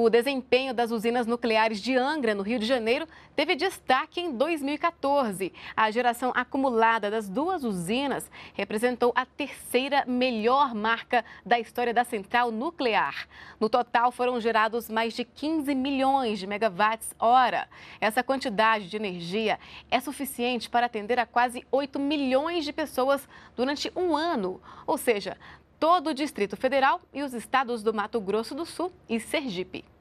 O desempenho das usinas nucleares de Angra, no Rio de Janeiro, teve destaque em 2014. A geração acumulada das duas usinas representou a terceira melhor marca da história da central nuclear. No total, foram gerados mais de 15 milhões de megawatts hora. Essa quantidade de energia é suficiente para atender a quase 8 milhões de pessoas durante um ano, ou seja, todo o Distrito Federal e os estados do Mato Grosso do Sul e Sergipe.